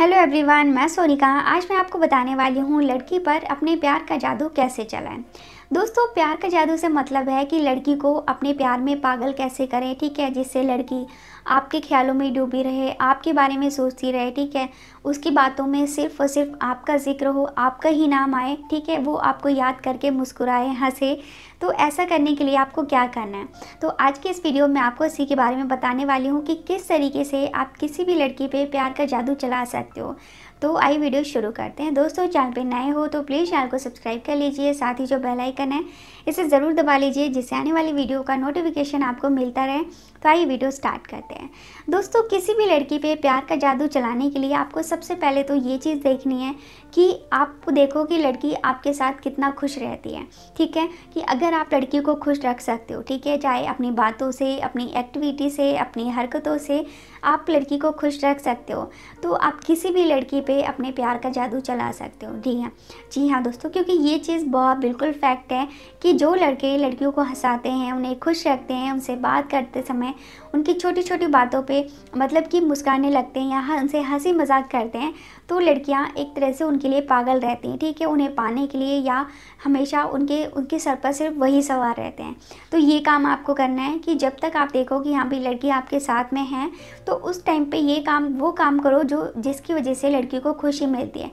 hello everyone मैं सोनिका आज मैं आपको बताने वाली हूँ लड़की पर अपने प्यार का जादू कैसे चलाएं दोस्तों प्यार का जादू से मतलब है कि लड़की को अपने प्यार में पागल कैसे करें ठीक है जिससे लड़की आपके ख्यालों में डूबी रहे आपके बारे में सोचती रहे ठीक है उसकी बातों में सिर्फ और सिर्फ आपका जिक्र हो आपका ही नाम आए ठीक है वो आपको याद करके मुस्कुराए हंसे तो ऐसा करने के लिए आपको क्या करना है तो आज के इस वीडियो में आपको इसी के बारे में बताने वाली हूँ कि किस तरीके से आप किसी भी लड़की पर प्यार का जादू चला सकते हो तो आई वीडियो शुरू करते हैं दोस्तों चैनल पर नए हो तो प्लीज़ चैनल को सब्सक्राइब कर लीजिए साथ ही जो बेलाइक आइकन है इसे ज़रूर दबा लीजिए जिससे आने वाली वीडियो का नोटिफिकेशन आपको मिलता रहे तो आइए वीडियो स्टार्ट करते हैं दोस्तों किसी भी लड़की पे प्यार का जादू चलाने के लिए आपको सबसे पहले तो ये चीज़ देखनी है कि आप देखो कि लड़की आपके साथ कितना खुश रहती है ठीक है कि अगर आप लड़की को खुश रख सकते हो ठीक है चाहे अपनी बातों से अपनी एक्टिविटी से अपनी हरकतों से आप लड़की को खुश रख सकते हो तो आप किसी भी लड़की पे अपने प्यार का जादू चला सकते हो जी हाँ जी हाँ दोस्तों क्योंकि ये चीज़ बहुत बिल्कुल फैक्ट सकते हैं कि जो लड़के लड़कियों को हंसाते हैं उन्हें खुश रखते हैं उनसे बात करते समय उनकी छोटी छोटी बातों पे मतलब कि मुस्काने लगते हैं या उनसे हंसी मजाक करते हैं तो लड़कियां एक तरह से उनके लिए पागल रहती हैं ठीक है उन्हें पाने के लिए या हमेशा उनके उनके सर पर सिर्फ वही सवार रहते हैं तो ये काम आपको करना है कि जब तक आप देखो कि यहाँ भी लड़की आपके साथ में है तो उस टाइम पर ये काम वो काम करो जो जिसकी वजह से लड़की को खुशी मिलती है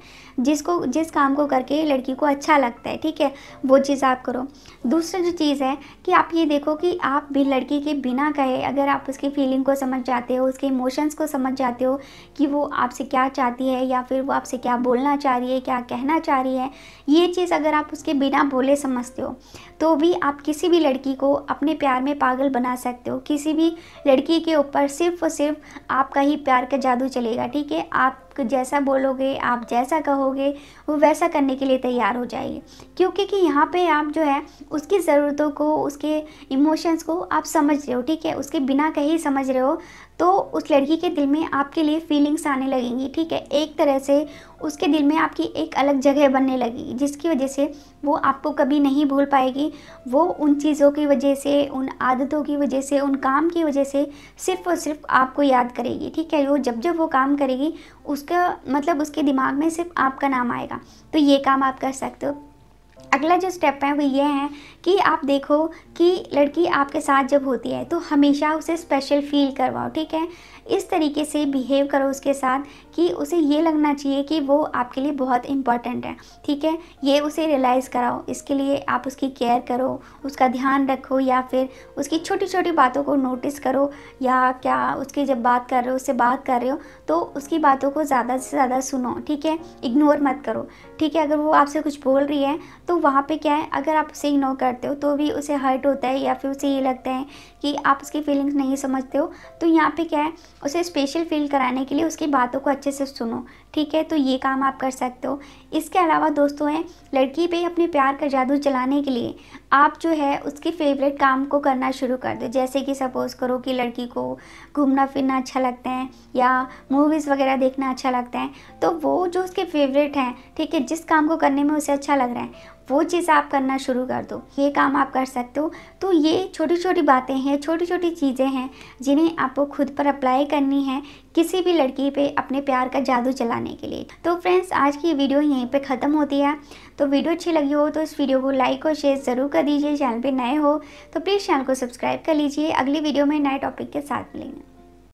जिसको जिस काम को करके लड़की को अच्छा लगता है ठीक है वो चीज़ हिसाब करो दूसरी जो चीज़ है कि आप ये देखो कि आप भी लड़की के बिना कहे अगर आप उसकी फीलिंग को समझ जाते हो उसके इमोशंस को समझ जाते हो कि वो आपसे क्या चाहती है या फिर वो आपसे क्या बोलना चाह रही है क्या कहना चाह रही है ये चीज़ अगर आप उसके बिना बोले समझते हो तो भी आप किसी भी लड़की को अपने प्यार में पागल बना सकते हो किसी भी लड़की के ऊपर सिर्फ और सिर्फ आपका ही प्यार का जादू चलेगा ठीक है आप जैसा बोलोगे आप जैसा कहोगे वो वैसा करने के लिए तैयार हो जाएगी क्योंकि कि यहाँ पे आप जो है उसकी ज़रूरतों को उसके इमोशंस को आप समझ रहे हो ठीक है उसके बिना कहीं समझ रहे हो तो उस लड़की के दिल में आपके लिए फीलिंग्स आने लगेंगी ठीक है एक तरह से उसके दिल में आपकी एक अलग जगह बनने लगेगी जिसकी वजह से वो आपको कभी नहीं भूल पाएगी वो उन चीज़ों की वजह से उन आदतों की वजह से उन काम की वजह से सिर्फ़ और सिर्फ आपको याद करेगी ठीक है वो जब जब वो काम करेगी उसका मतलब उसके दिमाग में सिर्फ आपका नाम आएगा तो ये काम आप कर सकते हो अगला जो स्टेप है वो ये है कि आप देखो कि लड़की आपके साथ जब होती है तो हमेशा उसे स्पेशल फील करवाओ ठीक है इस तरीके से बिहेव करो उसके साथ कि उसे ये लगना चाहिए कि वो आपके लिए बहुत इम्पॉर्टेंट है ठीक है ये उसे रियलाइज़ कराओ इसके लिए आप उसकी केयर करो उसका ध्यान रखो या फिर उसकी छोटी छोटी बातों को नोटिस करो या क्या उसकी जब बात कर रहे हो उससे बात कर रहे हो तो उसकी बातों को ज़्यादा से ज़्यादा सुनो ठीक है इग्नोर मत करो ठीक है अगर वो आपसे कुछ बोल रही है तो वहाँ पे क्या है अगर आप उसे इग्नोर करते हो तो भी उसे हर्ट होता है या फिर उसे ये लगता है कि आप उसकी फीलिंग्स नहीं समझते हो तो यहाँ पे क्या है उसे स्पेशल फील कराने के लिए उसकी बातों को अच्छे से सुनो ठीक है तो ये काम आप कर सकते हो इसके अलावा दोस्तों हैं लड़की पे अपने प्यार का जादू चलाने के लिए आप जो है उसके फेवरेट काम को करना शुरू कर दो जैसे कि सपोज़ करो कि लड़की को घूमना फिरना अच्छा लगता है या मूवीज़ वगैरह देखना अच्छा लगता है तो वो जो उसके फेवरेट हैं ठीक है जिस काम को करने में उसे अच्छा लग रहा है वो चीज़ आप करना शुरू कर दो ये काम आप कर सकते हो तो ये छोटी छोटी बातें हैं छोटी छोटी चीज़ें हैं जिन्हें आपको खुद पर अप्लाई करनी है किसी भी लड़की पे अपने प्यार का जादू चलाने के लिए तो फ्रेंड्स आज की वीडियो यहीं पे ख़त्म होती है तो वीडियो अच्छी लगी हो तो इस वीडियो को लाइक और शेयर ज़रूर कर दीजिए चैनल पर नए हो तो प्लीज़ चैनल को सब्सक्राइब कर लीजिए अगली वीडियो में नए टॉपिक के साथ मिलेंगे